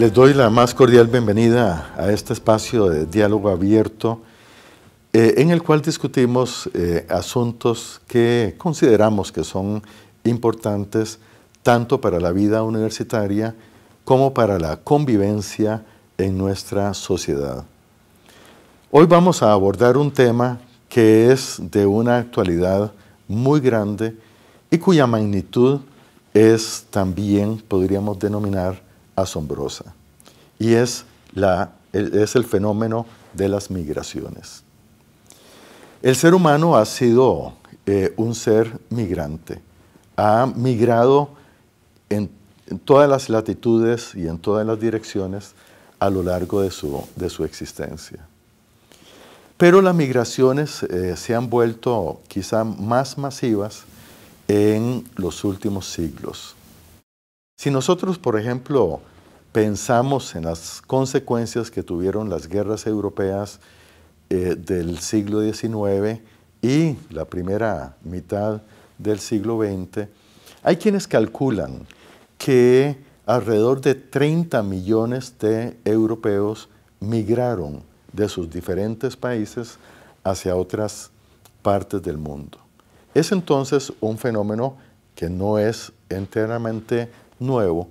Les doy la más cordial bienvenida a este espacio de diálogo abierto eh, en el cual discutimos eh, asuntos que consideramos que son importantes tanto para la vida universitaria como para la convivencia en nuestra sociedad. Hoy vamos a abordar un tema que es de una actualidad muy grande y cuya magnitud es también, podríamos denominar, asombrosa y es, es el fenómeno de las migraciones. El ser humano ha sido eh, un ser migrante, ha migrado en, todas las latitudes y en todas las direcciones a lo largo de su, existencia. Pero las migraciones eh, se han vuelto quizá más masivas en los últimos siglos. Si nosotros, por ejemplo, pensamos en las consecuencias que tuvieron las guerras europeas eh, del siglo XIX y la primera mitad del siglo XX, hay quienes calculan que alrededor de 30 millones de europeos migraron de sus diferentes países hacia otras partes del mundo. Es entonces un fenómeno que no es enteramente nuevo,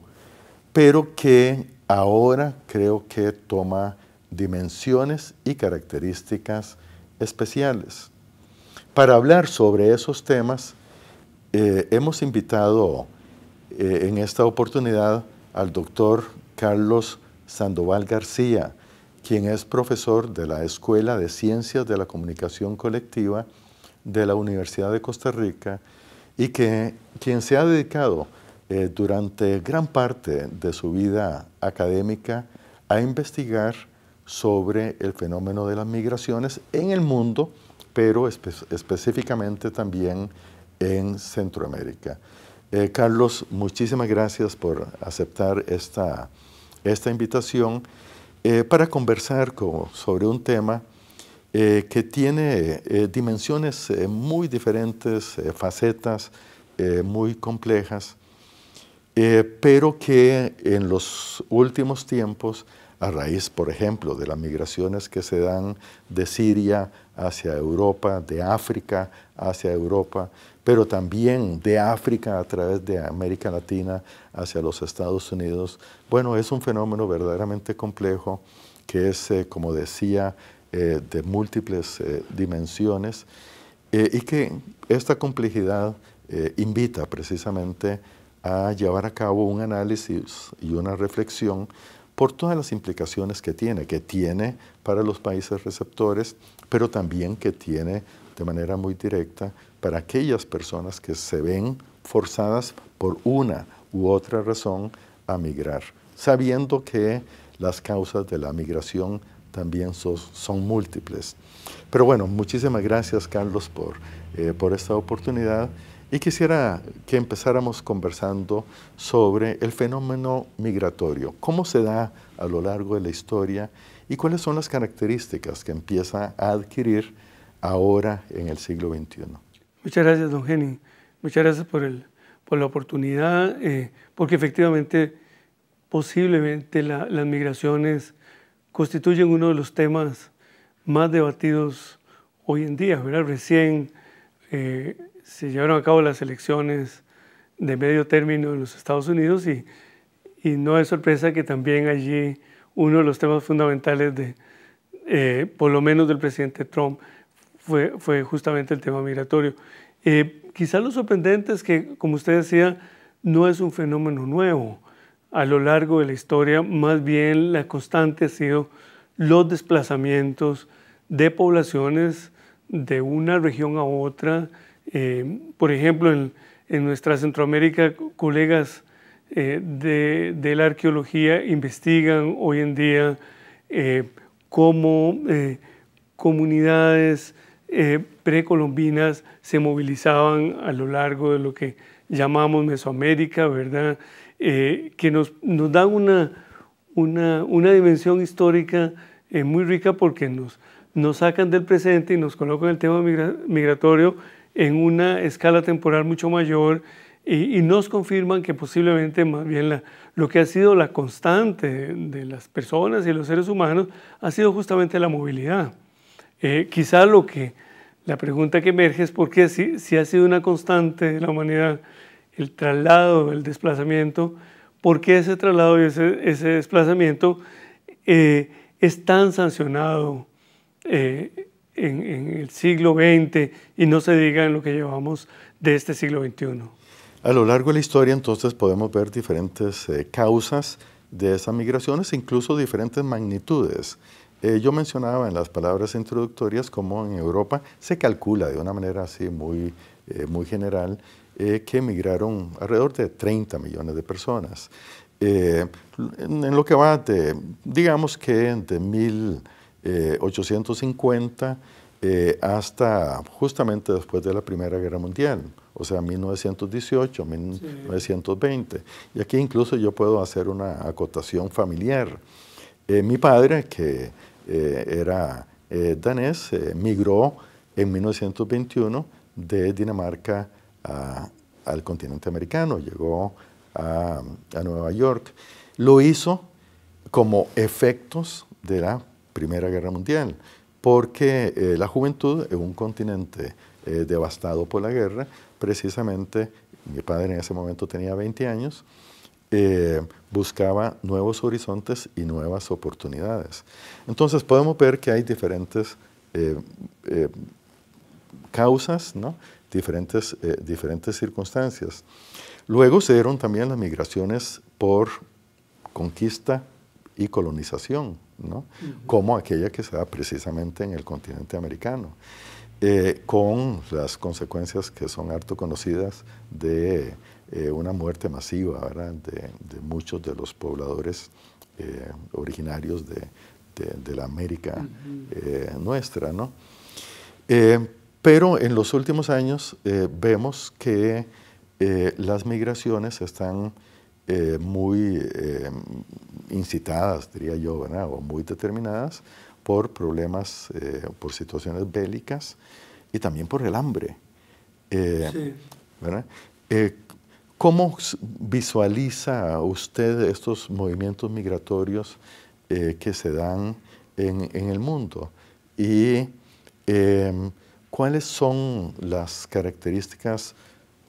pero que ahora creo que toma dimensiones y características especiales. Para hablar sobre esos temas, eh, hemos invitado eh, en esta oportunidad al doctor Carlos Sandoval García, quien es profesor de la Escuela de Ciencias de la Comunicación Colectiva de la Universidad de Costa Rica y que, quien se ha dedicado eh, durante gran parte de su vida académica a investigar sobre el fenómeno de las migraciones en el mundo, pero específicamente también en Centroamérica. Eh, Carlos, muchísimas gracias por aceptar esta, invitación eh, para conversar sobre un tema que tiene dimensiones muy diferentes, facetas muy complejas eh, pero que en los últimos tiempos, a raíz, por ejemplo, de las migraciones que se dan de Siria hacia Europa, de África hacia Europa, pero también de África a través de América Latina hacia los Estados Unidos. Bueno, es un fenómeno verdaderamente complejo que es, eh, como decía, eh, de múltiples dimensiones y que esta complejidad invita precisamente a llevar a cabo un análisis y una reflexión por todas las implicaciones que tiene, que tiene para los países receptores, pero también que tiene de manera muy directa para aquellas personas que se ven forzadas por una u otra razón a migrar, sabiendo que las causas de la migración también son, son múltiples. Pero bueno, muchísimas gracias Carlos por, eh, por esta oportunidad y quisiera que empezáramos conversando sobre el fenómeno migratorio, cómo se da a lo largo de la historia y cuáles son las características que empieza a adquirir ahora en el siglo XXI. Muchas gracias, don Geni. Muchas gracias por, el, por la oportunidad, eh, porque efectivamente, posiblemente las migraciones constituyen uno de los temas más debatidos hoy en día. ¿verdad? Recién eh, se llevaron a cabo las elecciones de medio término en los Estados Unidos y, no es sorpresa que también allí uno de los temas fundamentales de, eh, por lo menos del presidente Trump, fue, justamente el tema migratorio. Eh, quizá lo sorprendente es que, como usted decía, no es un fenómeno nuevo. A lo largo de la historia, más bien la constante ha sido los desplazamientos de poblaciones de una región a otra, eh, por ejemplo, en, nuestra Centroamérica, colegas eh, de, la arqueología investigan hoy en día eh, cómo comunidades precolombinas se movilizaban a lo largo de lo que llamamos Mesoamérica, ¿verdad? que nos, dan una, una, dimensión histórica muy rica porque nos, nos sacan del presente y nos colocan el tema migratorio en una escala temporal mucho mayor y, nos confirman que posiblemente más bien lo que ha sido la constante de, las personas y los seres humanos ha sido justamente la movilidad. Eh, quizá lo que la pregunta que emerge es por qué si, si ha sido una constante de la humanidad el traslado, el desplazamiento, por qué ese traslado y ese, ese desplazamiento eh, es tan sancionado eh, en, el siglo XX y no se diga en lo que llevamos de este siglo XXI. A lo largo de la historia entonces podemos ver diferentes eh, causas de esas migraciones, incluso diferentes magnitudes. Eh, yo mencionaba en las palabras introductorias cómo en Europa se calcula de una manera así muy, eh, muy general que emigraron alrededor de 30 millones de personas. En, en, lo que va de, digamos que de mil eh, 850 eh, hasta justamente después de la Primera Guerra Mundial, o sea, 1918, 1920. Y aquí incluso yo puedo hacer una acotación familiar. Eh, mi padre, que eh, era danés, migró en 1921 de Dinamarca al continente americano, llegó a, a Nueva York. Lo hizo como efectos de la Primera Guerra Mundial, porque eh, la juventud en un continente eh, devastado por la guerra, precisamente mi padre en ese momento tenía 20 años, eh, buscaba nuevos horizontes y nuevas oportunidades. Entonces podemos ver que hay diferentes causas, diferentes circunstancias. Luego se dieron también las migraciones por conquista y colonización como aquella que se da precisamente en el continente americano, eh, con las consecuencias que son harto conocidas de eh, una muerte masiva De, muchos de los pobladores eh, originarios de, la América nuestra. pero en los últimos años vemos que las migraciones están eh, muy eh, incitadas, diría yo, o muy determinadas por problemas, eh, por situaciones bélicas y también por el hambre. ¿Cómo visualiza usted estos movimientos migratorios que se dan en, en el mundo? Y em, ¿Cuáles son las características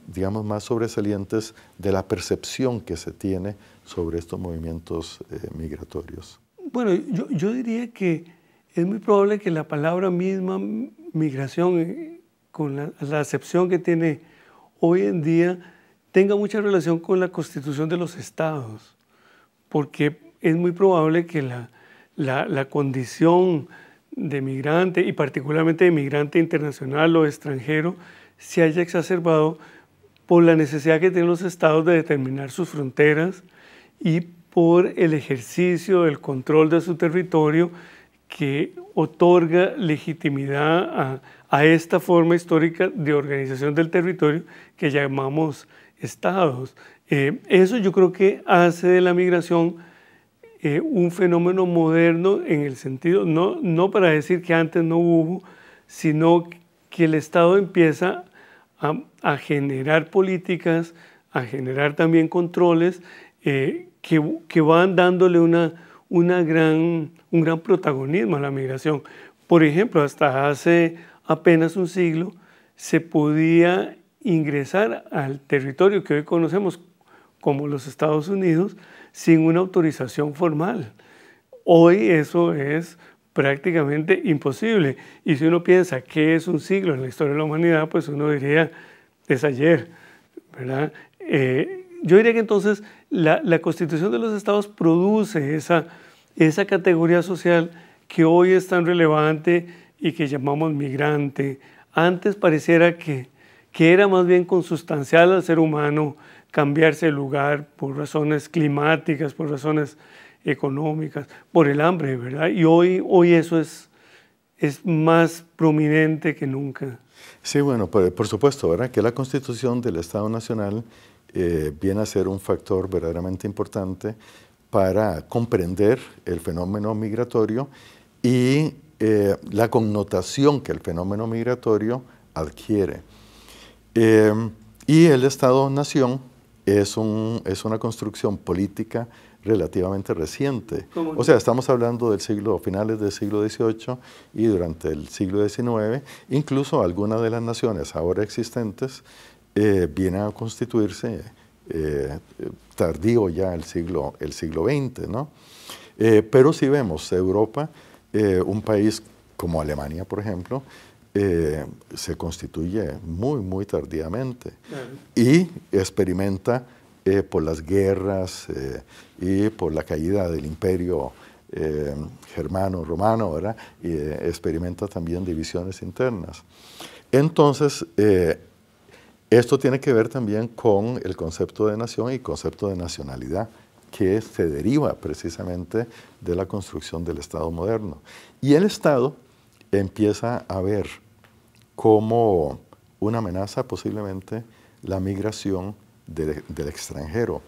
digamos, más sobresalientes de la percepción que se tiene sobre estos movimientos eh, migratorios? Bueno, yo, diría que es muy probable que la palabra misma migración, eh, con la, la acepción que tiene hoy en día, tenga mucha relación con la constitución de los estados, porque es muy probable que la, la, la condición de migrante y particularmente de migrante internacional o extranjero se haya exacerbado por la necesidad que tienen los estados de determinar sus fronteras y por el ejercicio del control de su territorio que otorga legitimidad a, esta forma histórica de organización del territorio que llamamos estados. Eh, eso yo creo que hace de la migración eh, un fenómeno moderno en el sentido, no, no para decir que antes no hubo, sino que el Estado empieza a, generar políticas, a generar también controles eh, que, que, van dándole una, una gran, un gran protagonismo a la migración. Por ejemplo, hasta hace apenas un siglo se podía ingresar al territorio que hoy conocemos como los Estados Unidos sin una autorización formal. Hoy eso es prácticamente imposible. Y si uno piensa que es un siglo en la historia de la humanidad, pues uno diría, es ayer, ¿verdad? Eh, yo diría que entonces la, constitución de los estados produce esa, esa categoría social que hoy es tan relevante y que llamamos migrante. Antes pareciera que, que era más bien consustancial al ser humano cambiarse de lugar por razones climáticas, por razones económicas, por el hambre, ¿verdad? Y hoy, hoy eso es, es más prominente que nunca. Sí, bueno, por, supuesto, ¿verdad? Que la constitución del Estado Nacional eh, viene a ser un factor verdaderamente importante para comprender el fenómeno migratorio y eh, la connotación que el fenómeno migratorio adquiere. Eh, y el Estado-Nación es, un, es una construcción política relativamente reciente. O sea, estamos hablando del siglo, finales del siglo XVIII y durante el siglo XIX, incluso algunas de las naciones ahora existentes eh, vienen a constituirse eh, eh, tardío ya el siglo, el siglo XX, ¿no? pero si vemos Europa, un país como Alemania, por ejemplo, se constituye muy, muy tardíamente y experimenta eh, por las guerras eh, y por la caída del imperio eh, germano-romano, ¿verdad? experimenta también divisiones internas. Entonces, esto tiene que ver también con el concepto de nación y concepto de nacionalidad que se deriva precisamente de la construcción del Estado moderno. Y el Estado empieza a ver como una amenaza posiblemente la migración del, extranjero.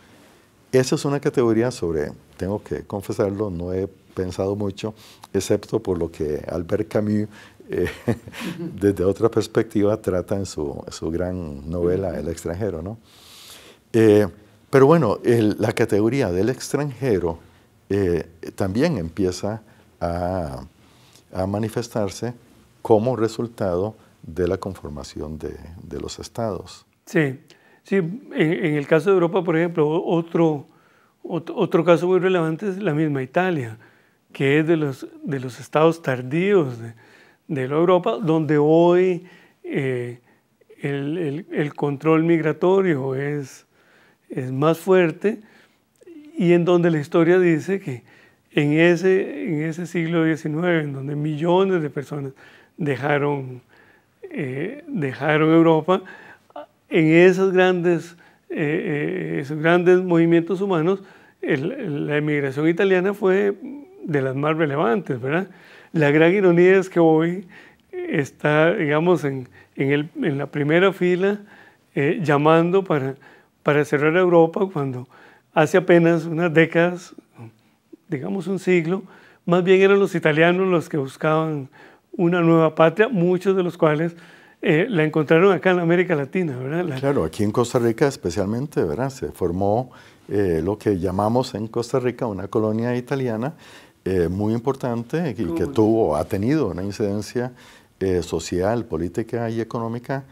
Esa es una categoría sobre, tengo que confesarlo, no he pensado mucho, excepto por lo que Albert Camus, eh, desde otra perspectiva, trata en su, su gran novela El extranjero. ¿no? Eh, pero bueno, la categoría del extranjero eh, también empieza a, manifestarse como resultado de la conformación de, de los estados. Sí. Sí, en, el caso de Europa, por ejemplo, otro, caso muy relevante es la misma Italia, que es de los, estados tardíos de, la Europa, donde hoy eh, el, control migratorio es, más fuerte y en donde la historia dice que en ese, siglo XIX, en donde millones de personas dejaron eh, Europa, en esos grandes, eh, eh, esos grandes movimientos humanos, la emigración italiana fue de las más relevantes, ¿verdad? La gran ironía es que hoy está, digamos, en, la primera fila eh, llamando para, para cerrar Europa cuando hace apenas unas décadas, digamos un siglo, más bien eran los italianos los que buscaban una nueva patria, muchos de los cuales eh, la encontraron acá en América Latina, ¿verdad? Claro, aquí en Costa Rica especialmente, ¿verdad? Se formó eh, lo que llamamos en Costa Rica una colonia italiana eh, muy importante y que tuvo, ha tenido una incidencia social, política y económica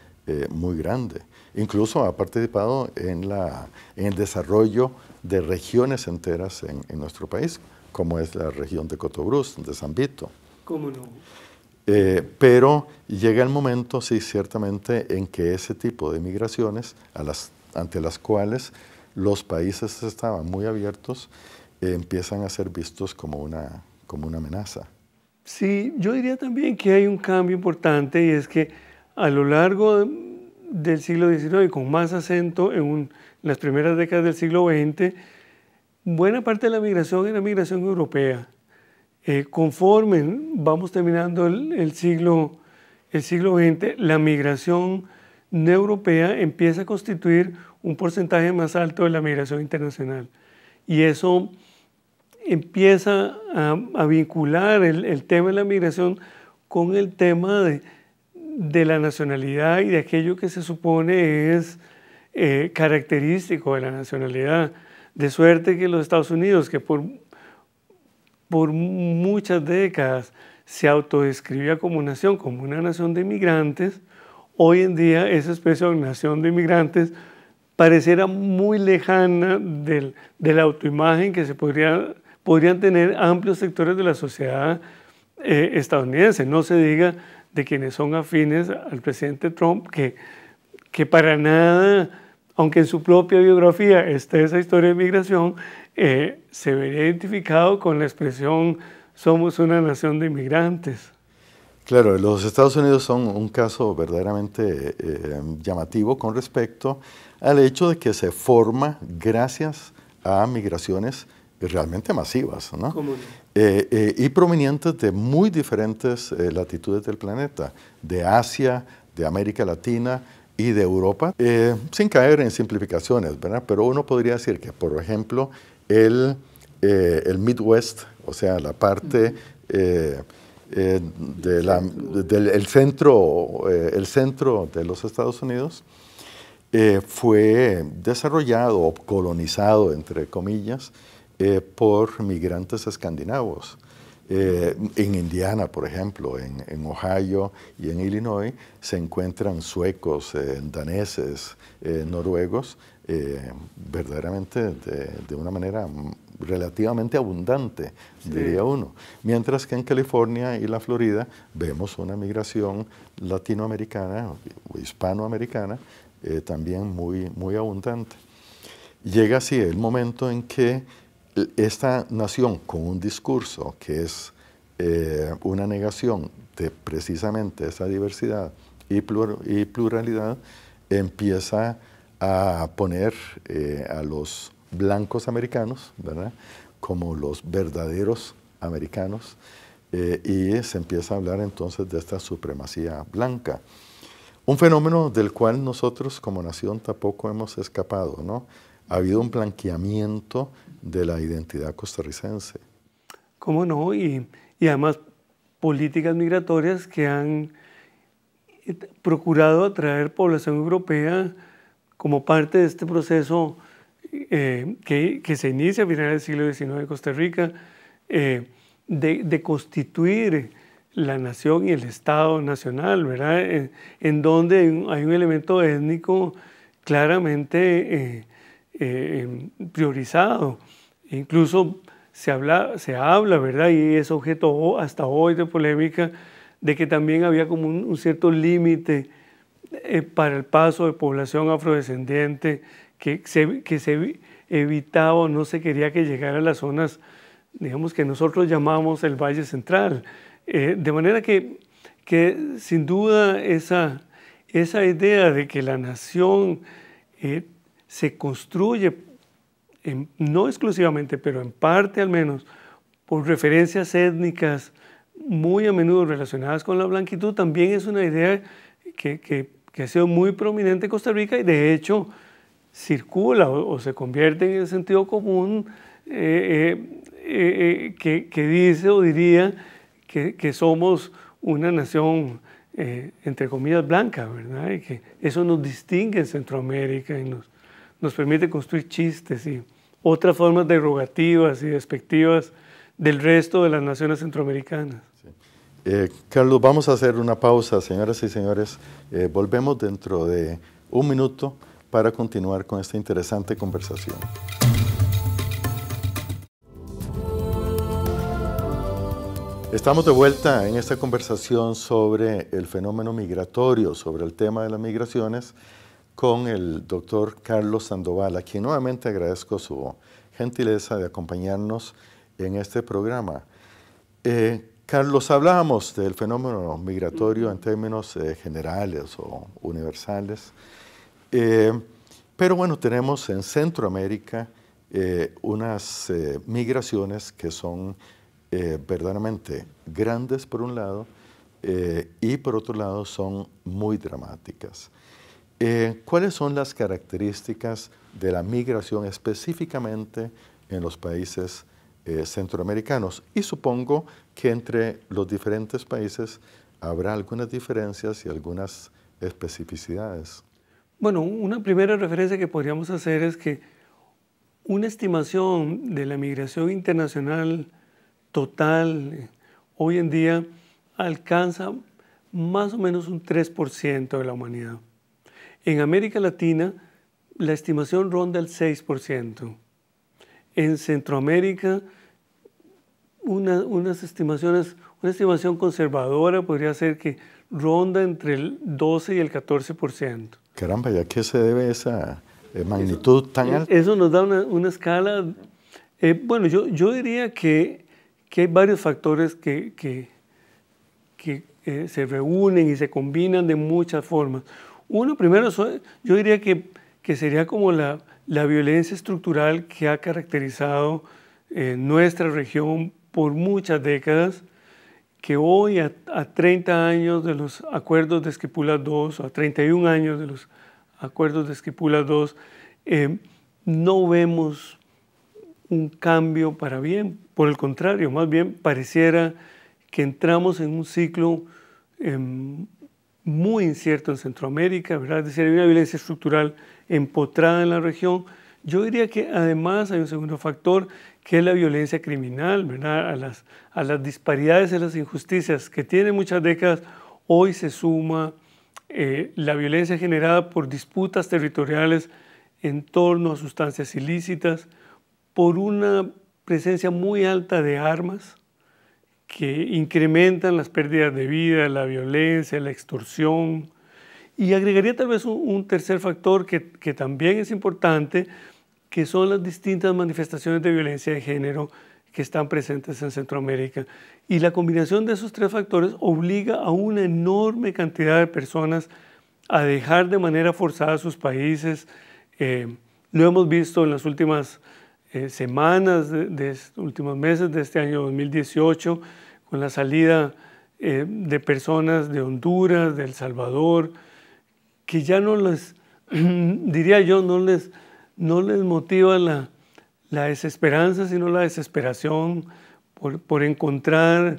muy grande. Incluso ha participado en, la, el desarrollo de regiones enteras en, nuestro país, como es la región de Cotobruz, de San Vito. ¿Cómo no? Eh, pero llega el momento, sí, ciertamente, en que ese tipo de migraciones, a las, ante las cuales los países estaban muy abiertos, empiezan a ser vistos como una, como una amenaza. Sí, yo diría también que hay un cambio importante y es que a lo largo del siglo XIX y con más acento en, en las primeras décadas del siglo XX, buena parte de la migración era migración europea eh, conforme vamos terminando el, siglo, el siglo XX, la migración europea empieza a constituir un porcentaje más alto de la migración internacional. Y eso empieza a, vincular el, tema de la migración con el tema de, la nacionalidad y de aquello que se supone es eh, característico de la nacionalidad. De suerte que los Estados Unidos, que por por muchas décadas se autodescribía como nación, como una nación de migrantes, hoy en día esa especie de nación de migrantes pareciera muy lejana del, de la autoimagen que se podrían tener amplios sectores de la sociedad eh, estadounidense. No se diga de quienes son afines al presidente Trump, que, que para nada, aunque en su propia biografía esté esa historia de migración, eh, se vería identificado con la expresión somos una nación de inmigrantes. Claro, los Estados Unidos son un caso verdaderamente eh, llamativo con respecto al hecho de que se forma gracias a migraciones realmente masivas, ¿no? Eh, y provenientes de muy diferentes latitudes del planeta, de Asia, de América Latina y de Europa, sin caer en simplificaciones, ¿verdad? Pero uno podría decir que, por ejemplo, el, eh, el Midwest, o sea, la parte eh, eh, de del centro, el centro de los Estados Unidos, fue desarrollado o colonizado, entre comillas, por migrantes escandinavos. en Indiana, por ejemplo, en, Ohio y en Illinois se encuentran suecos, daneses, noruegos eh, verdaderamente de, una manera relativamente abundante, diría uno. Mientras que en California y la Florida vemos una migración latinoamericana o hispanoamericana eh, también muy, muy abundante. Llega así el momento en que esta nación con un discurso que es eh, una negación de precisamente esa diversidad y, y pluralidad empieza a a poner eh, a los blancos americanos, Como los verdaderos americanos. Eh, y se empieza a hablar entonces de esta supremacía blanca. Un fenómeno del cual nosotros como nación tampoco hemos escapado, ¿no? Ha habido un blanqueamiento de la identidad costarricense. ¿Cómo no? y además políticas migratorias que han eh, procurado atraer población europea como parte de este proceso eh, que, se inicia a finales del siglo XIX en Costa Rica, eh, de, constituir la nación y el Estado nacional, ¿verdad? En, donde hay un, elemento étnico claramente eh, priorizado. Incluso se habla, se habla, ¿verdad? Y es objeto hasta hoy de polémica de que también había como un cierto límite eh, para el paso de población afrodescendiente que se, que se evitaba o no se quería que llegara a las zonas, digamos, que nosotros llamamos el Valle Central. Eh, de manera que, que sin duda esa, esa idea de que la nación eh, se construye, no exclusivamente, pero en parte al menos, por referencias étnicas muy a menudo relacionadas con la blanquitud, también es una idea que, que que ha sido muy prominente en Costa Rica y de hecho circula o, se convierte en el sentido común eh, eh, eh, que, dice o diría que, somos una nación entre comillas blanca, ¿verdad? Y que eso nos distingue en Centroamérica y nos, nos permite construir chistes y otras formas derogativas y despectivas del resto de las naciones centroamericanas. Eh, Carlos, vamos a hacer una pausa, señoras y señores. Eh, volvemos dentro de un minuto para continuar con esta interesante conversación. Estamos de vuelta en esta conversación sobre el fenómeno migratorio, sobre el tema de las migraciones, con el doctor Carlos Sandoval, a quien nuevamente agradezco su gentileza de acompañarnos en este programa. Eh, Carlos, hablábamos del fenómeno migratorio en términos eh, generales o universales, eh, pero bueno, tenemos en Centroamérica eh, unas migraciones que son verdaderamente grandes por un lado y por otro lado son muy dramáticas. ¿Cuáles son las características de la migración específicamente en los países eh, centroamericanos. Y supongo que entre los diferentes países habrá algunas diferencias y algunas especificidades. Bueno, una primera referencia que podríamos hacer es que una estimación de la migración internacional total eh, hoy en día alcanza más o menos un 3% de la humanidad. En América Latina, la estimación ronda el 6% en Centroamérica, una, unas estimaciones, una estimación conservadora podría ser que ronda entre el 12 y el 14%. Caramba, ¿y a qué se debe esa eh, magnitud tan alta? Eso nos da una, escala. Eh, bueno, yo, yo diría que, hay varios factores que, que, eh, se reúnen y se combinan de muchas formas. Uno, primero, yo diría que, que sería como la, la violencia estructural que ha caracterizado eh, nuestra región por muchas décadas, que hoy a, 30 años de los acuerdos de Esquipula II, o a 31 años de los acuerdos de Esquipula II, eh, no vemos un cambio para bien. Por el contrario, más bien pareciera que entramos en un ciclo em, muy incierto en Centroamérica, ¿verdad? Es decir, hay una violencia estructural empotrada en la región. Yo diría que además hay un segundo factor que es la violencia criminal, ¿verdad? A, las, disparidades y las injusticias que tiene muchas décadas, hoy se suma eh, la violencia generada por disputas territoriales en torno a sustancias ilícitas, por una presencia muy alta de armas que incrementan las pérdidas de vida, la violencia, la extorsión, y agregaría tal vez un, tercer factor que, también es importante, que son las distintas manifestaciones de violencia de género que están presentes en Centroamérica. Y la combinación de esos tres factores obliga a una enorme cantidad de personas a dejar de manera forzada sus países. Eh, lo hemos visto en las últimas eh, semanas, de, de, últimos meses de este año 2018, con la salida eh, de personas de Honduras, de El Salvador, que ya no les, diría yo, no les, no les motiva la, desesperanza, sino la desesperación por, por, encontrar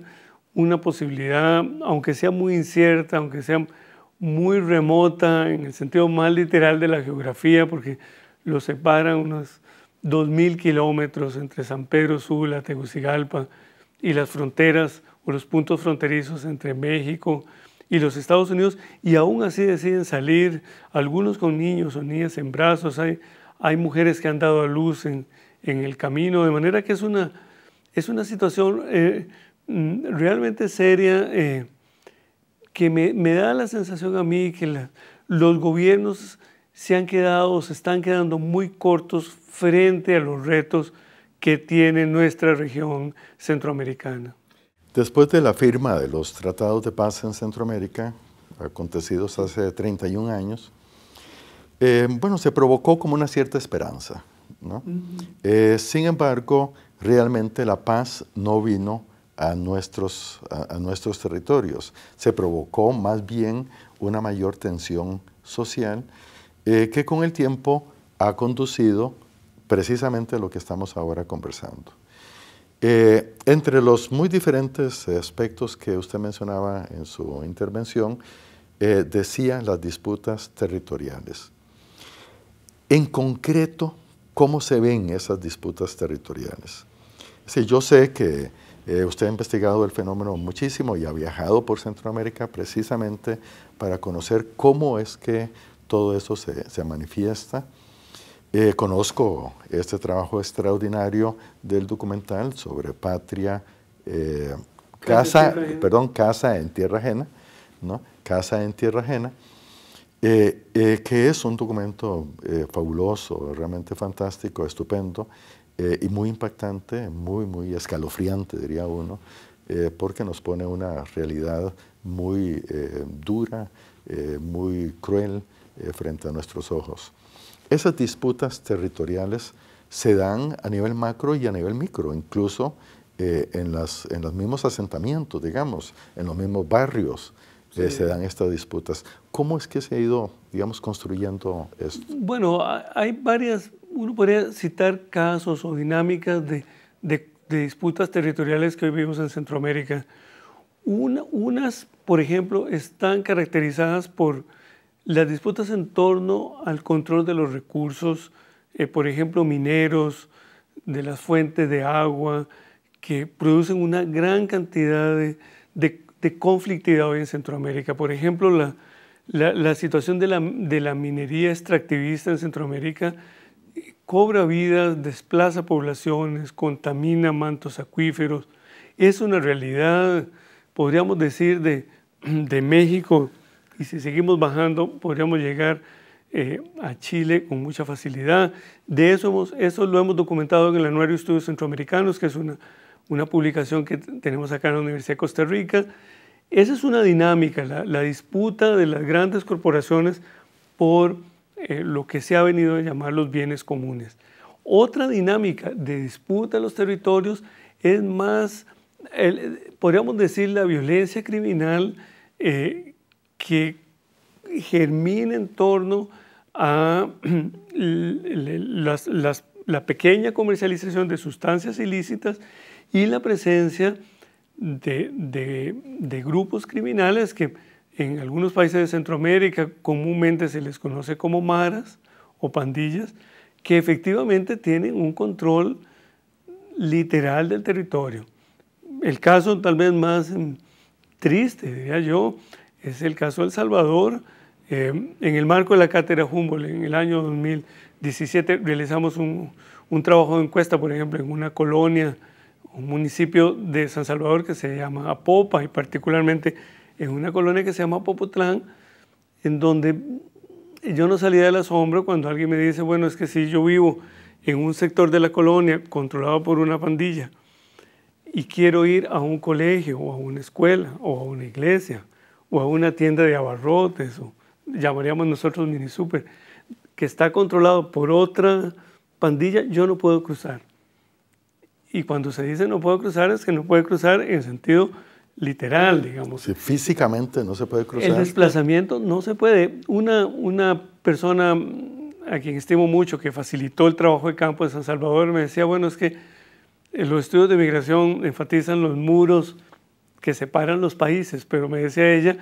una posibilidad, aunque sea muy incierta, aunque sea muy remota, en el sentido más literal de la geografía, porque lo separan unos 2.000 kilómetros entre San Pedro Sula, Tegucigalpa y las fronteras o los puntos fronterizos entre México, y los Estados Unidos, y aún así deciden salir, algunos con niños o niñas en brazos, hay, hay mujeres que han dado a luz en, el camino, de manera que es una, es una situación eh, mm, realmente seria eh, que me, me, da la sensación a mí que los gobiernos se han quedado, se están quedando muy cortos frente a los retos que tiene nuestra región centroamericana. Después de la firma de los tratados de paz en Centroamérica, acontecidos hace 31 años, eh, bueno, se provocó como una cierta esperanza. Eh, sin embargo, realmente la paz no vino a nuestros, nuestros territorios. Se provocó más bien una mayor tensión social eh, que con el tiempo ha conducido precisamente a lo que estamos ahora conversando. Eh, entre los muy diferentes eh, aspectos que usted mencionaba en su intervención, eh, decía las disputas territoriales. En concreto, ¿cómo se ven esas disputas territoriales? yo sé que usted ha investigado el fenómeno muchísimo y ha viajado por Centroamérica precisamente para conocer cómo es que todo eso se manifiesta eh, conozco este trabajo extraordinario del documental sobre patria, eh, casa, perdón, casa en tierra ajena, ¿no? Casa en tierra ajena, eh, que es un documento fabuloso, realmente fantástico, estupendo y muy impactante, muy, muy escalofriante, diría uno, porque nos pone una realidad muy dura, muy cruel frente a nuestros ojos. Esas disputas territoriales se dan a nivel macro y a nivel micro, incluso eh, en, las, en los mismos asentamientos, digamos, en los mismos barrios. Eh, se dan estas disputas. ¿Cómo es que se ha ido, digamos, construyendo esto? Bueno, hay varias, uno podría citar casos o dinámicas de, disputas territoriales que hoy vivimos en Centroamérica. Una, unas, por ejemplo, están caracterizadas por las disputas en torno al control de los recursos, eh, por ejemplo, mineros, de las fuentes de agua, que producen una gran cantidad de, de, conflictividad hoy en Centroamérica. Por ejemplo, la, situación de la, minería extractivista en Centroamérica eh, cobra vidas, desplaza poblaciones, contamina mantos acuíferos. Es una realidad, podríamos decir, de, México y si seguimos bajando podríamos llegar eh, a Chile con mucha facilidad. De eso, hemos, eso lo hemos documentado en el Anuario de Estudios Centroamericanos, que es una, una publicación que tenemos acá en la Universidad de Costa Rica. Esa es una dinámica, la, disputa de las grandes corporaciones por eh, lo que se ha venido a llamar los bienes comunes. Otra dinámica de disputa de los territorios es más, podríamos decir, la violencia criminal eh, que germina en torno a la pequeña comercialización de sustancias ilícitas y la presencia de, de, grupos criminales que en algunos países de Centroamérica comúnmente se les conoce como maras o pandillas, que efectivamente tienen un control literal del territorio. El caso tal vez más mm, triste, diría yo, es el caso de El Salvador. Eh, en el marco de la cátedra Humboldt, en el año 2017, realizamos un, trabajo de encuesta, por ejemplo, en una colonia, un municipio de San Salvador que se llama Apopa, y particularmente en una colonia que se llama Popotlán, en donde yo no salía del asombro cuando alguien me dice, bueno, es que si yo vivo en un sector de la colonia controlado por una pandilla y quiero ir a un colegio o a una escuela o a una iglesia, o a una tienda de abarrotes, o llamaríamos nosotros mini super, que está controlado por otra pandilla, yo no puedo cruzar. Y cuando se dice no puedo cruzar, es que no puede cruzar en sentido literal, digamos. físicamente no se puede cruzar. El desplazamiento no se puede. Una, una persona a quien estimo mucho, que facilitó el trabajo de campo de San Salvador, me decía, bueno, es que los estudios de migración enfatizan los muros que separan los países, pero me decía ella,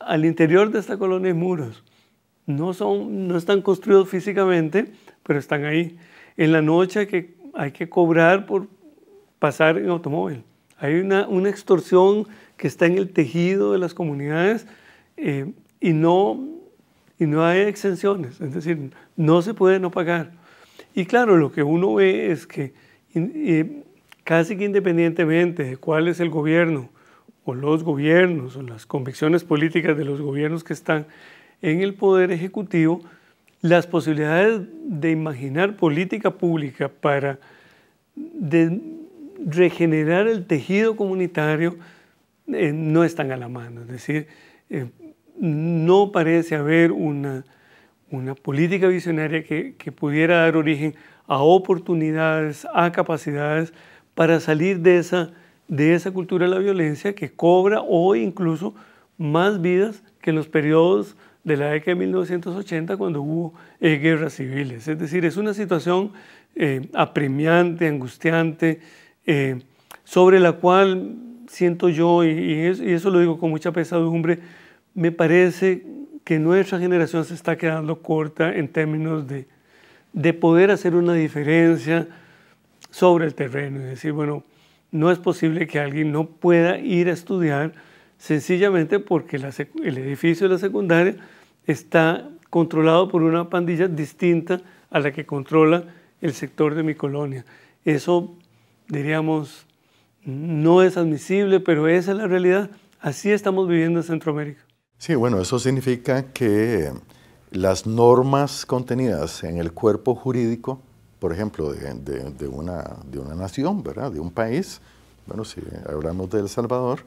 al interior de esta colonia hay muros. No, son, no están construidos físicamente, pero están ahí. En la noche hay que, hay que cobrar por pasar en automóvil. Hay una, extorsión que está en el tejido de las comunidades eh, y, no, y no hay exenciones, es decir, no se puede no pagar. Y claro, lo que uno ve es que eh, casi que independientemente de cuál es el gobierno, los gobiernos o las convicciones políticas de los gobiernos que están en el poder ejecutivo, las posibilidades de imaginar política pública para regenerar el tejido comunitario eh, no están a la mano. Es decir, eh, no parece haber una, una política visionaria que, que, pudiera dar origen a oportunidades, a capacidades para salir de esa de esa cultura de la violencia que cobra hoy incluso más vidas que en los periodos de la década de 1980 cuando hubo eh, guerras civiles. Es decir, es una situación eh, apremiante, angustiante, eh, sobre la cual siento yo, y, eso, lo digo con mucha pesadumbre, me parece que nuestra generación se está quedando corta en términos de, de poder hacer una diferencia sobre el terreno. Es decir, bueno, no es posible que alguien no pueda ir a estudiar sencillamente porque el edificio de la secundaria está controlado por una pandilla distinta a la que controla el sector de mi colonia. Eso, diríamos, no es admisible, pero esa es la realidad. Así estamos viviendo en Centroamérica. Sí, bueno, eso significa que las normas contenidas en el cuerpo jurídico por ejemplo, de, de, una, nación, ¿verdad? De un país, bueno, si hablamos de El Salvador,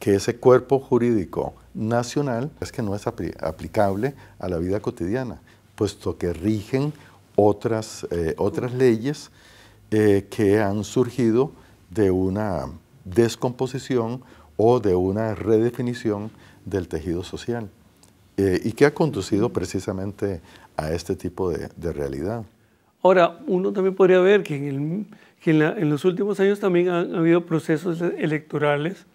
que ese cuerpo jurídico nacional es que no es aplicable a la vida cotidiana, puesto que rigen otras, eh, otras leyes eh, que han surgido de una descomposición o de una redefinición del tejido social eh, y que ha conducido precisamente a este tipo de realidad. Ahora, uno también podría ver que en, los últimos años también han, habido procesos electorales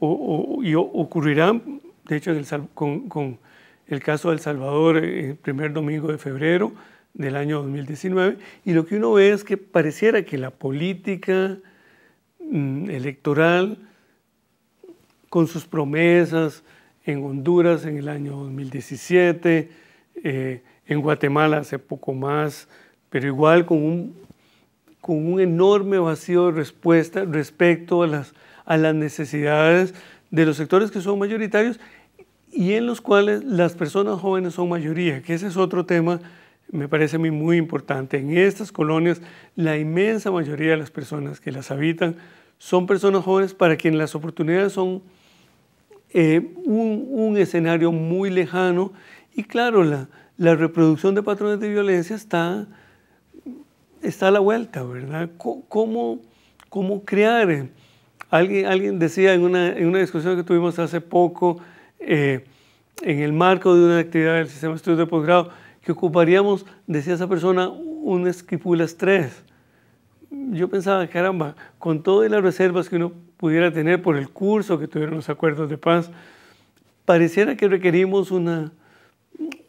y ocurrirán, de hecho, con, el caso de El Salvador, eh, el primer domingo de febrero del año 2019, y lo que uno ve es que pareciera que la política mm, electoral, con sus promesas, en Honduras en el año 2017, eh, en Guatemala hace poco más, pero igual con un, con un enorme vacío de respuesta respecto a las, a las necesidades de los sectores que son mayoritarios y en los cuales las personas jóvenes son mayoría, que ese es otro tema, me parece a mí muy importante. En estas colonias, la inmensa mayoría de las personas que las habitan son personas jóvenes para quienes las oportunidades son eh, un, escenario muy lejano y claro, la, la reproducción de patrones de violencia está está a la vuelta, ¿verdad? ¿Cómo, crear? Alguien, alguien decía en una, discusión que tuvimos hace poco, eh, en el marco de una actividad del sistema de estudios de posgrado, que ocuparíamos, decía esa persona, un esquipulas 3. Yo pensaba, caramba, con todas las reservas que uno pudiera tener por el curso que tuvieron los acuerdos de paz, pareciera que requerimos una,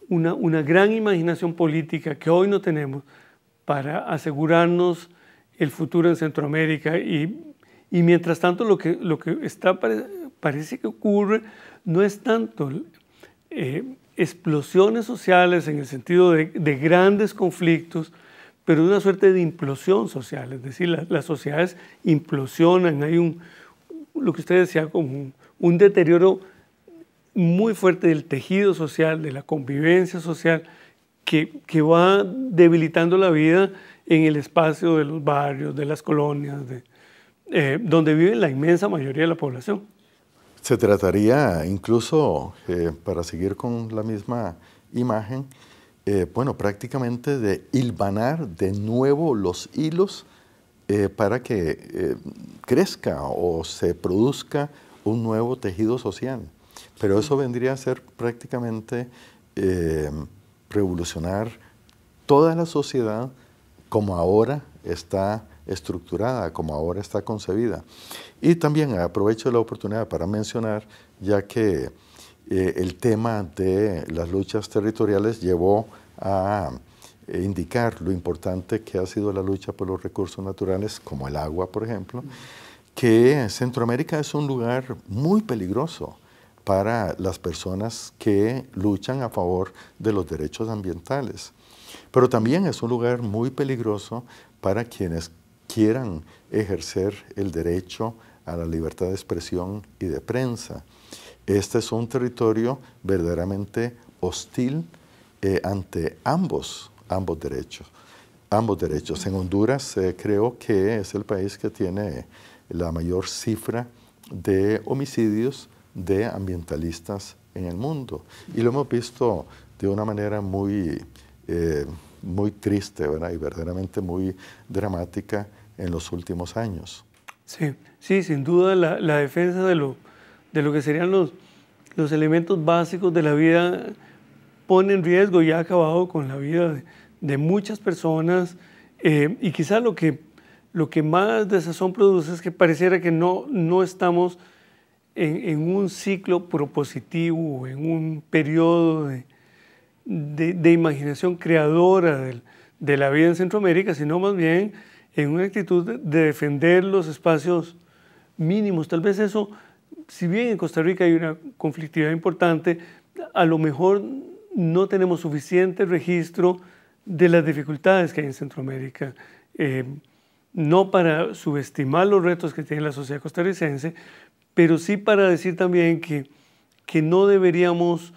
una gran imaginación política que hoy no tenemos para asegurarnos el futuro en Centroamérica y, y mientras tanto lo que, lo que parece que ocurre no es tanto eh, explosiones sociales en el sentido de, grandes conflictos, pero una suerte de implosión social, es decir, las sociedades implosionan, hay un, lo que usted decía, como un deterioro muy fuerte del tejido social, de la convivencia social, que, va debilitando la vida en el espacio de los barrios, de las colonias, de, eh, donde vive la inmensa mayoría de la población. Se trataría incluso, eh, para seguir con la misma imagen, eh, bueno, prácticamente de hilvanar de nuevo los hilos para que crezca o se produzca un nuevo tejido social. Pero eso vendría a ser prácticamente revolucionar toda la sociedad como ahora está estructurada, como ahora está concebida. Y también aprovecho la oportunidad para mencionar, ya que eh, el tema de las luchas territoriales llevó a eh, indicar lo importante que ha sido la lucha por los recursos naturales, como el agua, por ejemplo, que Centroamérica es un lugar muy peligroso para las personas que luchan a favor de los derechos ambientales. Pero también es un lugar muy peligroso para quienes quieran ejercer el derecho a la libertad de expresión y de prensa. Este es un territorio verdaderamente hostil eh, ante ambos, ambos derechos. Ambos derechos. En Honduras eh, creo que es el país que tiene la mayor cifra de homicidios de ambientalistas en el mundo. Y lo hemos visto de una manera muy, eh, muy triste ¿verdad? y verdaderamente muy dramática en los últimos años. Sí, sí, sin duda la, defensa de lo, de lo que serían los, los elementos básicos de la vida pone en riesgo y ha acabado con la vida de, muchas personas eh, y quizá lo que, lo que más desazón produce es que pareciera que no, no estamos en, un ciclo propositivo, en un periodo de, de, imaginación creadora de la vida en Centroamérica, sino más bien en una actitud de defender los espacios mínimos. Tal vez eso, si bien en Costa Rica hay una conflictividad importante, a lo mejor no tenemos suficiente registro de las dificultades que hay en Centroamérica. Eh, no para subestimar los retos que tiene la sociedad costarricense, pero sí para decir también que, que no deberíamos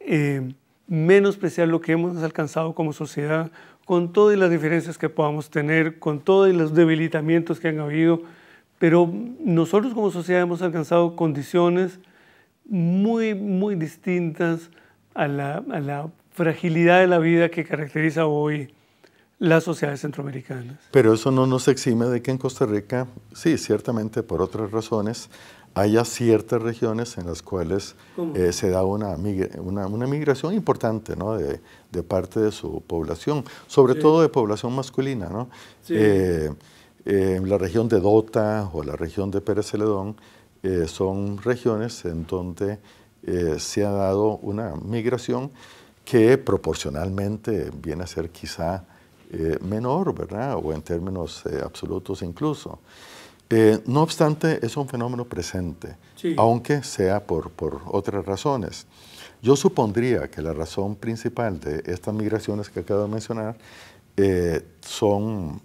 eh, menospreciar lo que hemos alcanzado como sociedad, con todas las diferencias que podamos tener, con todos los debilitamientos que han habido, pero nosotros como sociedad hemos alcanzado condiciones muy, muy distintas a la, a la fragilidad de la vida que caracteriza hoy las sociedades centroamericanas. Pero eso no nos exime de que en Costa Rica, sí, ciertamente por otras razones, haya ciertas regiones en las cuales eh, se da una, una, migración importante de, parte de su población, sobre todo de población masculina. ¿no? Eh, eh, la región de Dota o la región de Pérez Celedón son regiones en donde se ha dado una migración que proporcionalmente viene a ser quizá menor, ¿verdad? O en términos absolutos incluso. Eh, no obstante, es un fenómeno presente, aunque sea por, otras razones. Yo supondría que la razón principal de estas migraciones que acabo de mencionar eh, son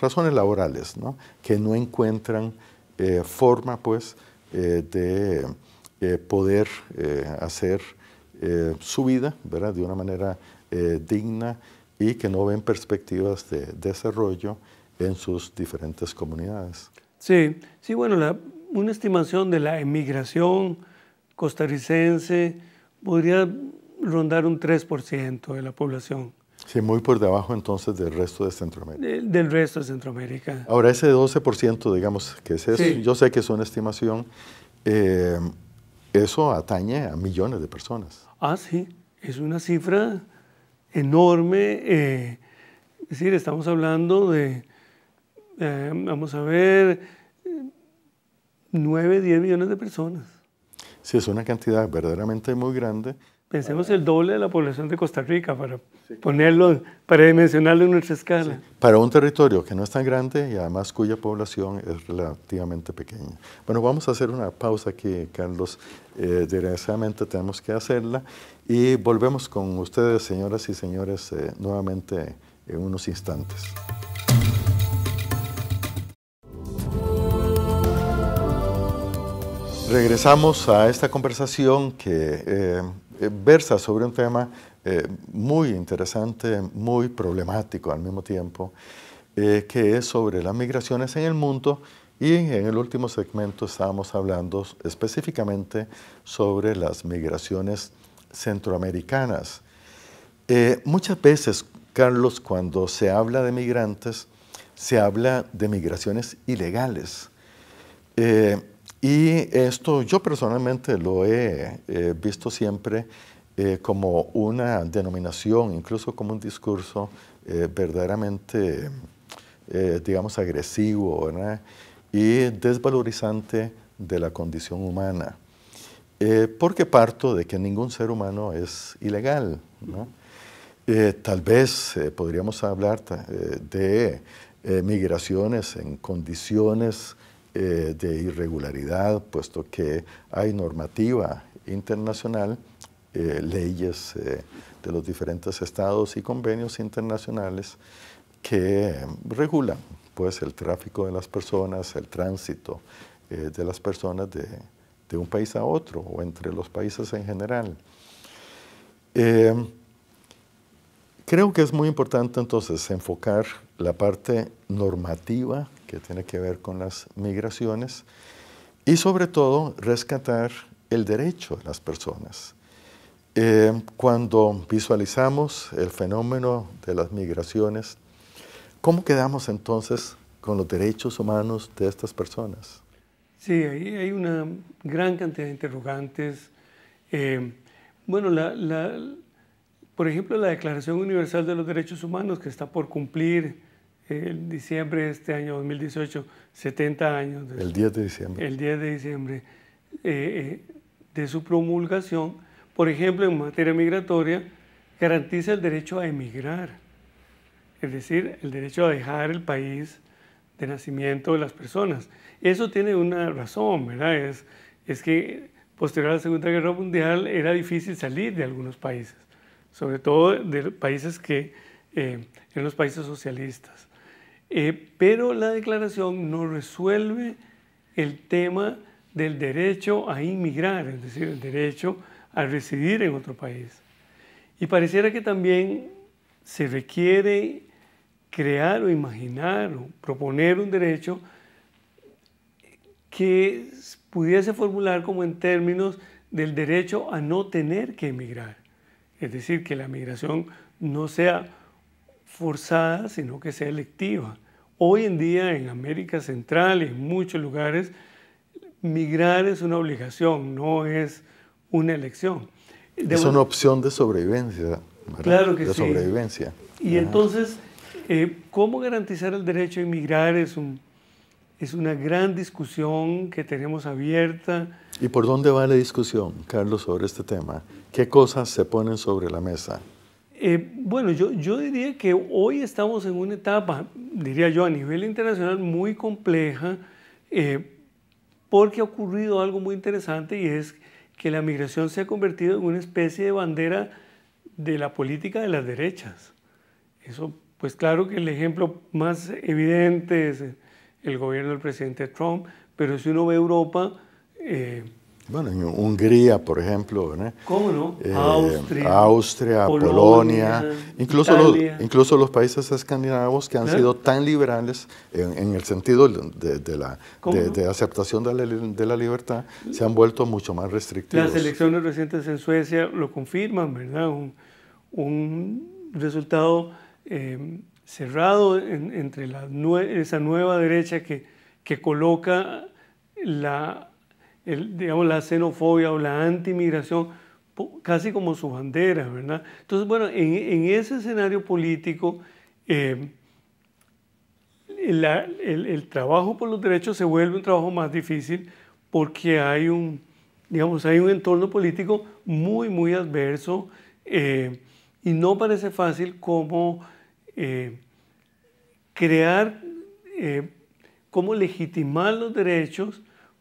razones laborales, que no encuentran eh, forma pues, de poder hacer su vida de una manera digna y que no ven perspectivas de desarrollo en sus diferentes comunidades. Sí, sí, bueno, la, una estimación de la emigración costarricense podría rondar un 3% de la población. Sí, muy por debajo entonces del resto de Centroamérica. del resto de Centroamérica. Ahora, ese 12%, digamos, que es eso, yo sé que es una estimación, eh, eso atañe a millones de personas. Ah, sí, es una cifra enorme. Eh, es decir, estamos hablando de eh, vamos a ver, 9, 10 millones de personas. Sí, es una cantidad verdaderamente muy grande. Pensemos el doble de la población de Costa Rica para ponerlo, para dimensionarlo en nuestra escala. Para un territorio que no es tan grande y además cuya población es relativamente pequeña. Bueno, vamos a hacer una pausa aquí, Carlos. Eh, tenemos que hacerla y volvemos con ustedes, señoras y señores, eh, nuevamente en unos instantes. Regresamos a esta conversación que eh, eh, versa sobre un tema eh, muy interesante, muy problemático al mismo tiempo, que es sobre las migraciones en el mundo y en el último segmento estábamos hablando específicamente sobre las migraciones centroamericanas. muchas veces, Carlos, cuando se habla de migrantes, se habla de migraciones ilegales. Eh, y esto yo personalmente lo he eh, visto siempre eh, como una denominación, incluso como un discurso eh, verdaderamente, digamos, agresivo y desvalorizante de la condición humana. porque parto de que ningún ser humano es ilegal. tal vez podríamos hablar de migraciones en condiciones eh, de irregularidad, puesto que hay normativa internacional, eh, leyes eh, de los diferentes estados y convenios internacionales que regulan pues, el tráfico de las personas, el tránsito de las personas de, de, un país a otro o entre los países en general. creo que es muy importante entonces enfocar la parte normativa que tiene que ver con las migraciones, y sobre todo rescatar el derecho de las personas. Eh, cuando visualizamos el fenómeno de las migraciones, ¿cómo quedamos entonces con los derechos humanos de estas personas? Sí, hay una gran cantidad de interrogantes. Eh, bueno, por ejemplo, la Declaración Universal de los Derechos Humanos que está por cumplir el diciembre de este año 2018, 70 años. el 10 de diciembre. El 10 de diciembre eh, eh, de su promulgación, por ejemplo, en materia migratoria, garantiza el derecho a emigrar, es decir, el derecho a dejar el país de nacimiento de las personas. Eso tiene una razón, ¿verdad? Es, es que posterior a la Segunda Guerra Mundial era difícil salir de algunos países, sobre todo de países que eh, eran los países socialistas. Eh, pero la declaración no resuelve el tema del derecho a inmigrar, es decir, el derecho a residir en otro país. Y pareciera que también se requiere crear o imaginar o proponer un derecho que pudiese formular como en términos del derecho a no tener que emigrar. Es decir, que la migración no sea forzada, sino que sea electiva. Hoy en día en América Central y en muchos lugares, migrar es una obligación, no es una elección. es una opción de sobrevivencia. Claro que de sí. sobrevivencia. Y entonces, eh, ¿cómo garantizar el derecho a emigrar Es, un, es una gran discusión que tenemos abierta. ¿Y por dónde va la discusión, Carlos, sobre este tema? ¿Qué cosas se ponen sobre la mesa? Eh, bueno, yo, yo diría que hoy estamos en una etapa, diría yo, a nivel internacional muy compleja, eh, porque ha ocurrido algo muy interesante y es que la migración se ha convertido en una especie de bandera de la política de las derechas. Eso, pues claro que el ejemplo más evidente es el gobierno del presidente Trump, pero si uno ve Europa, eh, bueno, en Hungría, por ejemplo. ¿no? ¿Cómo no? Eh, Austria. Austria Polonia, incluso, los, incluso los países escandinavos que han ¿Eh? sido tan liberales en, el sentido de, la de, aceptación de la, libertad, se han vuelto mucho más restrictivos. Las elecciones recientes en Suecia lo confirman, ¿verdad? Un, un resultado em, cerrado entre esa nueva derecha que, que coloca la digamos, la xenofobia o la antimigración casi como su bandera, ¿verdad? Entonces, bueno, en, ese escenario político, eh, el, trabajo por los derechos se vuelve un trabajo más difícil porque hay un, digamos, hay un entorno político muy, muy adverso eh, y no parece fácil cómo eh, crear, cómo legitimar los derechos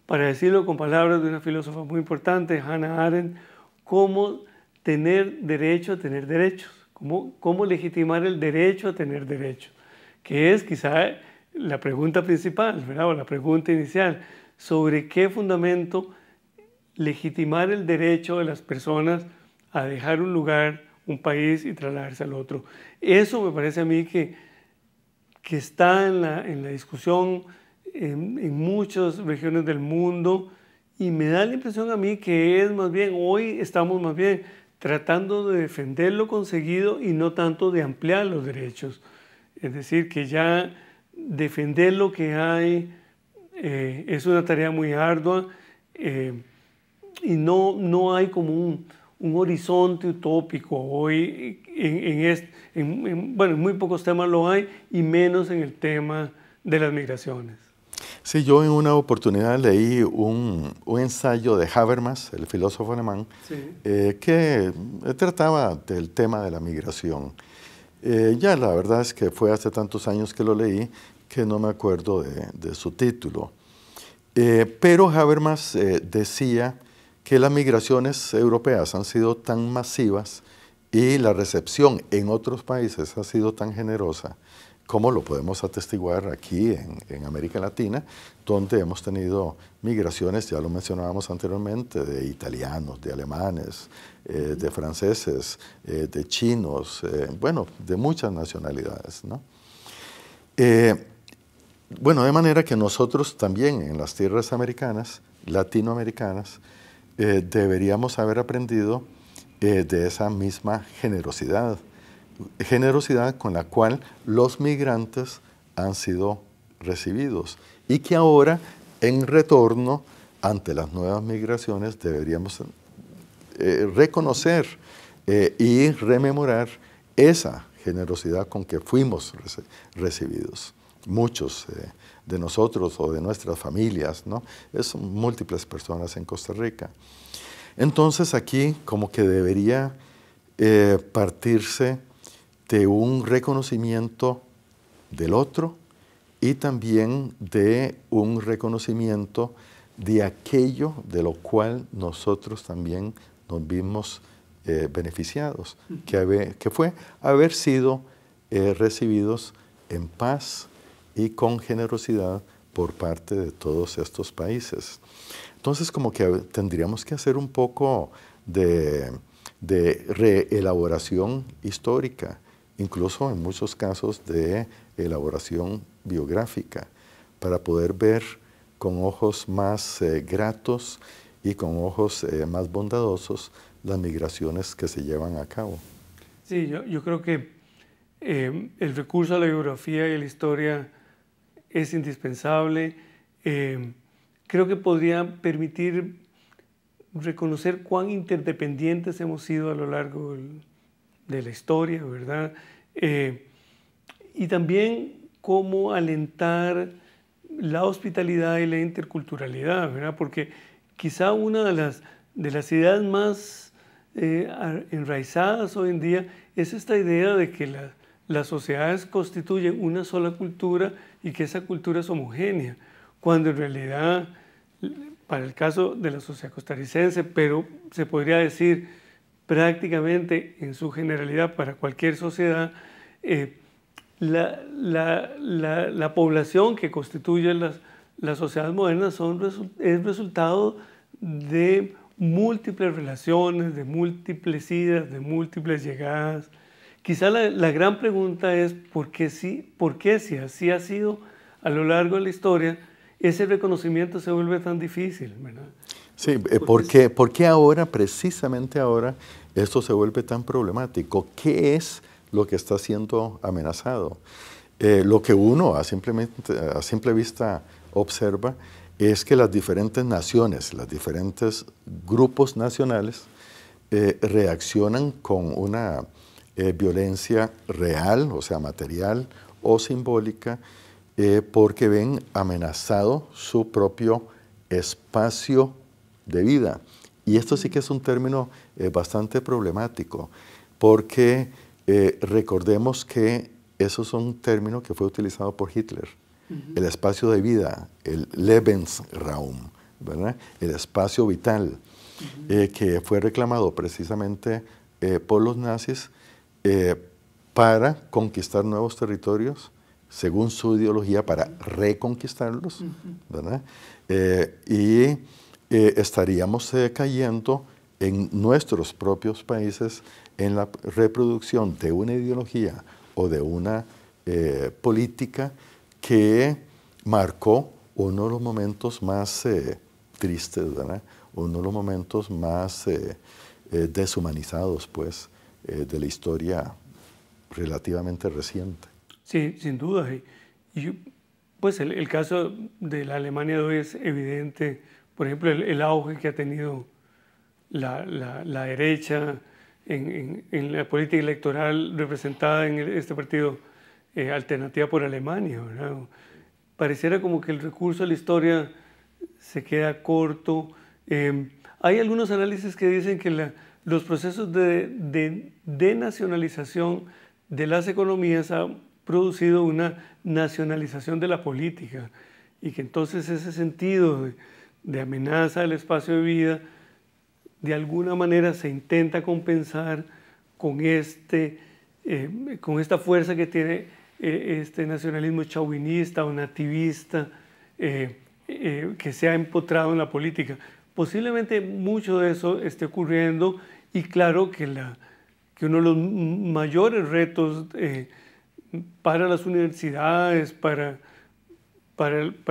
para decirlo con palabras de una filósofa muy importante, Hannah Arendt, cómo tener derecho a tener derechos, cómo, legitimar el derecho a tener derechos, que es quizá la pregunta principal, la pregunta inicial, sobre qué fundamento legitimar el derecho de las personas a dejar un lugar, un país y trasladarse al otro. Eso me parece a mí que, que está en la, en la discusión en, muchas regiones del mundo y me da la impresión a mí que es más bien, hoy estamos más bien tratando de defender lo conseguido y no tanto de ampliar los derechos. Es decir, que ya defender lo que hay eh, es una tarea muy ardua eh, y no, no hay como un, un horizonte utópico hoy, en, bueno, en muy pocos temas lo hay y menos en el tema de las migraciones. Sí, yo en una oportunidad leí un, un ensayo de Habermas, el filósofo alemán, eh, que eh, trataba del tema de la migración. Eh, ya la verdad es que fue hace tantos años que lo leí que no me acuerdo de, su título. pero Habermas decía que las migraciones europeas han sido tan masivas y la recepción en otros países ha sido tan generosa como lo podemos atestiguar aquí en, América Latina, donde hemos tenido migraciones, ya lo mencionábamos anteriormente, de italianos, de alemanes, eh, de franceses, eh, de chinos, eh, bueno, de muchas nacionalidades. bueno, de manera que nosotros también en las tierras americanas, latinoamericanas, deberíamos haber aprendido de esa misma generosidad generosidad con la cual los migrantes han sido recibidos y que ahora en retorno ante las nuevas migraciones deberíamos eh, reconocer eh, y rememorar esa generosidad con que fuimos recibidos. Muchos eh, de nosotros o de nuestras familias, ¿no? Es múltiples personas en Costa Rica. Entonces aquí como que debería partirse de un reconocimiento del otro y también de un reconocimiento de aquello de lo cual nosotros también nos vimos eh, beneficiados, que, fue haber sido eh, recibidos en paz y con generosidad por parte de todos estos países. Entonces, como que tendríamos que hacer un poco de, de reelaboración histórica incluso en muchos casos de elaboración biográfica, para poder ver con ojos más eh, gratos y con ojos eh, más bondadosos las migraciones que se llevan a cabo. Sí, yo, creo que em, el recurso a la biografía y a la historia es indispensable. Em, creo que podría permitir reconocer cuán interdependientes hemos sido a lo largo del, de la historia, ¿verdad? Eh, y también cómo alentar la hospitalidad y la interculturalidad, ¿verdad? Porque quizá una de las, de las ideas más eh, enraizadas hoy en día es esta idea de que las sociedades constituyen una sola cultura y que esa cultura es homogénea, cuando en realidad, para el caso de la sociedad costarricense, pero se podría decir prácticamente en su generalidad para cualquier sociedad, eh, la, población que constituye las, sociedades modernas son, es resultado de múltiples relaciones, de múltiples idas, de múltiples llegadas. Quizá la, gran pregunta es por qué, sí, por qué si así ha sido a lo largo de la historia, ese reconocimiento se vuelve tan difícil. ¿verdad? Sí, eh, porque, qué ahora, precisamente ahora, esto se vuelve tan problemático. ¿Qué es lo que está siendo amenazado? Eh, lo que uno a, simplemente, a simple vista observa es que las diferentes naciones, los diferentes grupos nacionales eh, reaccionan con una violencia real, o sea, material o simbólica, porque ven amenazado su propio espacio de vida. Y esto sí que es un término eh, bastante problemático, porque eh, recordemos que eso es un término que fue utilizado por Hitler, el espacio de vida, el Lebensraum, ¿verdad? el espacio vital, eh, que fue reclamado precisamente por los nazis para conquistar nuevos territorios, según su ideología, para reconquistarlos, ¿verdad? y eh, estaríamos eh, cayendo en nuestros propios países en la reproducción de una ideología o de una eh, política que marcó uno de los momentos más tristes, uno de los momentos más deshumanizados pues, de la historia relativamente reciente. Sí, sin duda. Y, pues el, caso de la Alemania hoy es evidente por ejemplo, el, auge que ha tenido la, la, derecha en, la política electoral representada en este partido eh, Alternativa por Alemania. Pareciera como que el recurso a la historia se queda corto. Em, hay algunos análisis que dicen que los procesos de, de denacionalización de las economías han producido una nacionalización de la política y que entonces ese sentido de amenaza al espacio de vida, de alguna manera se intenta compensar con, este, eh, con esta fuerza que tiene eh, este nacionalismo chauvinista o nativista eh, que se ha empotrado en la política. Posiblemente mucho de eso esté ocurriendo y claro que, que uno de los mayores retos para las universidades, para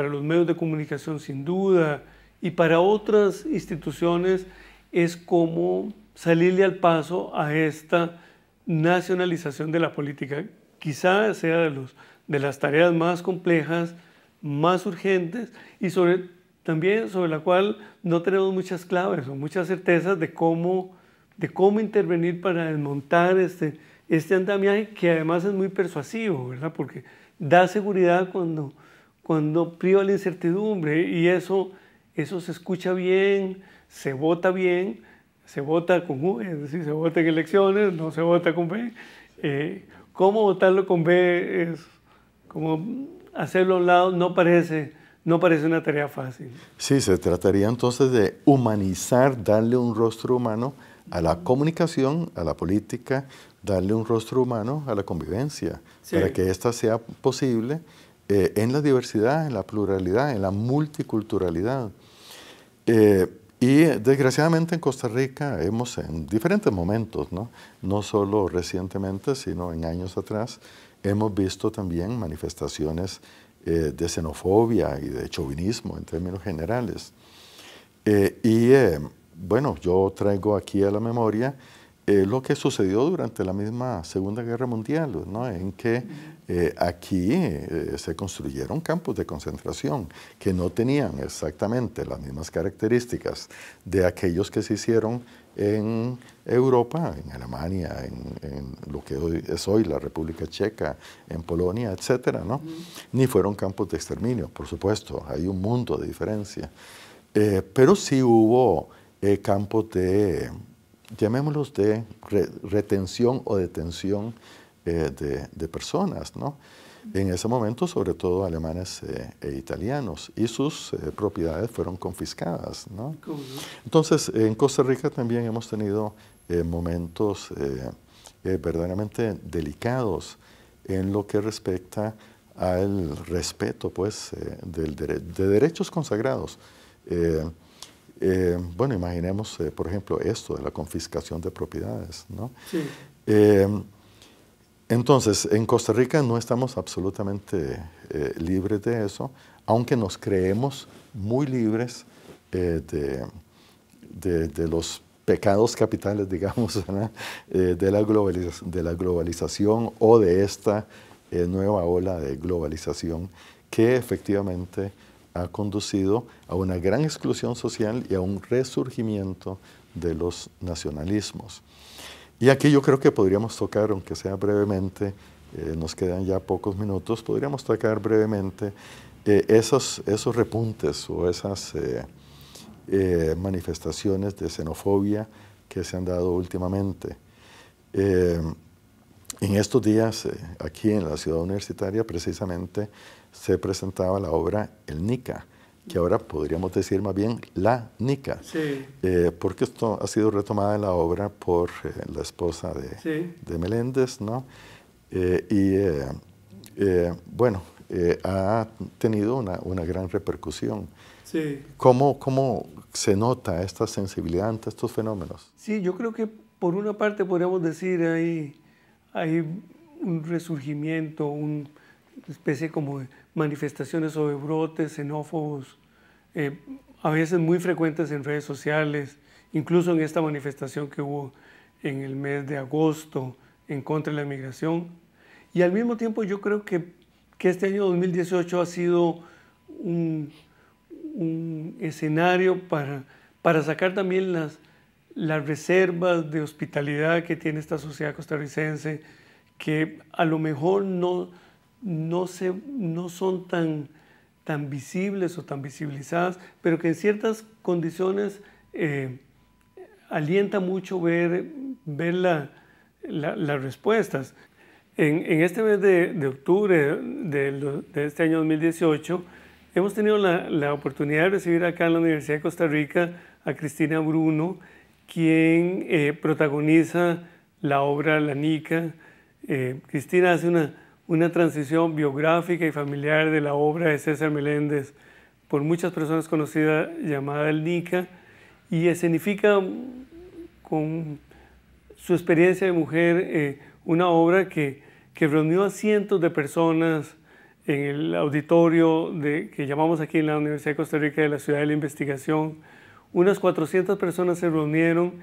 los medios de comunicación sin duda, y para otras instituciones es como salirle al paso a esta nacionalización de la política. Quizá sea de, las tareas más complejas, más urgentes y sobre, también sobre la cual no tenemos muchas claves o muchas certezas de cómo, de cómo intervenir para desmontar este, este andamiaje que además es muy persuasivo, ¿verdad? Porque da seguridad cuando, cuando priva la incertidumbre y eso eso se escucha bien, se vota bien, se vota con U, es decir, se vota en elecciones, no se vota con B. Eh, ¿Cómo votarlo con B es como hacerlo a un lado? No parece, no parece una tarea fácil. Sí, se trataría entonces de humanizar, darle un rostro humano a la comunicación, a la política, darle un rostro humano a la convivencia, para que ésta sea posible eh, en la diversidad, en la pluralidad, en la multiculturalidad. Eh, y desgraciadamente en Costa Rica hemos en diferentes momentos, ¿no? no solo recientemente, sino en años atrás, hemos visto también manifestaciones eh, de xenofobia y de chauvinismo en términos generales. Eh, y bueno, yo traigo aquí a la memoria lo que sucedió durante la misma Segunda Guerra Mundial, ¿no? en que eh, aquí eh, se construyeron campos de concentración que no tenían exactamente las mismas características de aquellos que se hicieron en Europa, en Alemania, en, lo que hoy es hoy la República Checa, en Polonia, etcétera, ¿no? Ni fueron campos de exterminio, por supuesto, hay un mundo de diferencia. Eh, pero sí hubo campos de, llamémoslos de retención o detención eh, de, personas, ¿no? En ese momento, sobre todo alemanes eh, e italianos, y sus eh, propiedades fueron confiscadas. ¿no? Entonces, en Costa Rica también hemos tenido momentos verdaderamente delicados en lo que respecta al respeto pues, del de derechos consagrados. bueno, imaginemos, por ejemplo, esto de la confiscación de propiedades, ¿no? Sí. Entonces, en Costa Rica no estamos absolutamente eh, libres de eso, aunque nos creemos muy libres eh, de, los pecados capitales, digamos, eh, de, la globalización o de esta nueva ola de globalización que efectivamente ha conducido a una gran exclusión social y a un resurgimiento de los nacionalismos. Y aquí yo creo que podríamos tocar, aunque sea brevemente, eh, nos quedan ya pocos minutos, podríamos tocar brevemente eh, esos, repuntes o esas eh, manifestaciones de xenofobia que se han dado últimamente. en estos días, aquí en la ciudad universitaria, precisamente, se presentaba la obra El Nica, que ahora podríamos decir más bien la Nica, eh, porque esto ha sido retomada en la obra por eh, la esposa de, Meléndez, ¿no? Eh, y bueno, ha tenido una, gran repercusión. ¿Cómo, se nota esta sensibilidad ante estos fenómenos? Sí, yo creo que por una parte podríamos decir hay, hay un resurgimiento, una especie como de manifestaciones sobre brotes xenófobos eh, a veces muy frecuentes en redes sociales, incluso en esta manifestación que hubo en el mes de agosto en contra de la inmigración. Y al mismo tiempo yo creo que, que este año 2018 ha sido un, escenario para, para sacar también las, las reservas de hospitalidad que tiene esta sociedad costarricense, que a lo mejor no, no, se, no son tan tan visibles o tan visibilizadas, pero que en ciertas condiciones eh, alienta mucho ver, ver las respuestas. En, este mes de, octubre de, este año 2018, hemos tenido la, oportunidad de recibir acá en la Universidad de Costa Rica a Cristina Bruno, quien eh, protagoniza la obra La Nica. Eh, Cristina hace una una transición biográfica y familiar de la obra de César Meléndez, por muchas personas conocida llamada El Nica, y escenifica con su experiencia de mujer eh, una obra que, reunió a cientos de personas en el auditorio de, que llamamos aquí en la Universidad de Costa Rica de la Ciudad de la Investigación. Unas 400 personas se reunieron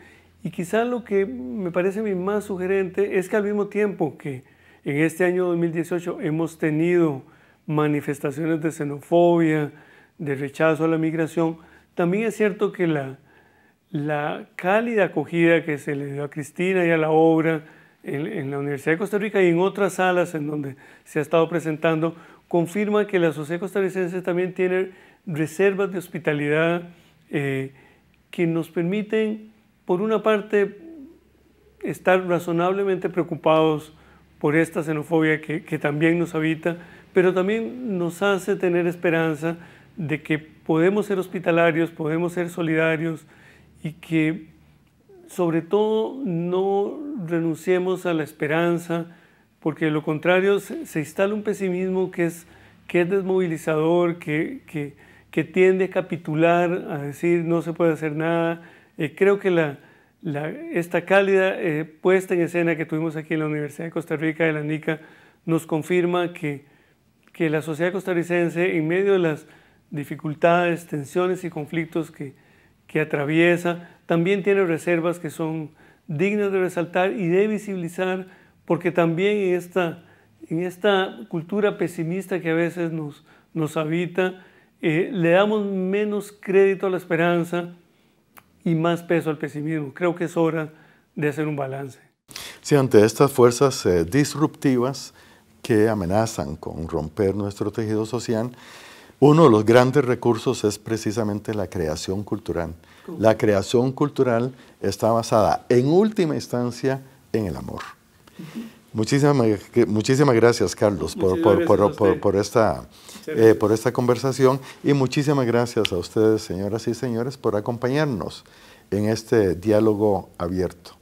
y quizá lo que me parece más sugerente es que al mismo tiempo que en este año 2018 hemos tenido manifestaciones de xenofobia, de rechazo a la migración. También es cierto que la, cálida acogida que se le dio a Cristina y a la obra en, la Universidad de Costa Rica y en otras salas en donde se ha estado presentando, confirma que la sociedad costarricense también tiene reservas de hospitalidad eh, que nos permiten, por una parte, estar razonablemente preocupados por esta xenofobia que, también nos habita, pero también nos hace tener esperanza de que podemos ser hospitalarios, podemos ser solidarios y que sobre todo no renunciemos a la esperanza, porque de lo contrario se, instala un pesimismo que es, que es desmovilizador, que, que, tiende a capitular, a decir no se puede hacer nada. Eh, creo que la, esta cálida eh, puesta en escena que tuvimos aquí en la Universidad de Costa Rica de la NICA nos confirma que, la sociedad costarricense, en medio de las dificultades, tensiones y conflictos que, atraviesa, también tiene reservas que son dignas de resaltar y de visibilizar, porque también en esta, en esta cultura pesimista que a veces nos, habita, eh, le damos menos crédito a la esperanza, y más peso al pesimismo. Creo que es hora de hacer un balance. Si ante estas fuerzas eh, disruptivas que amenazan con romper nuestro tejido social, uno de los grandes recursos es precisamente la creación cultural. La creación cultural está basada en última instancia en el amor. Muchísimas, muchísimas gracias, Carlos, por, por, esta, eh, por esta conversación y muchísimas gracias a ustedes, señoras y señores, por acompañarnos en este diálogo abierto.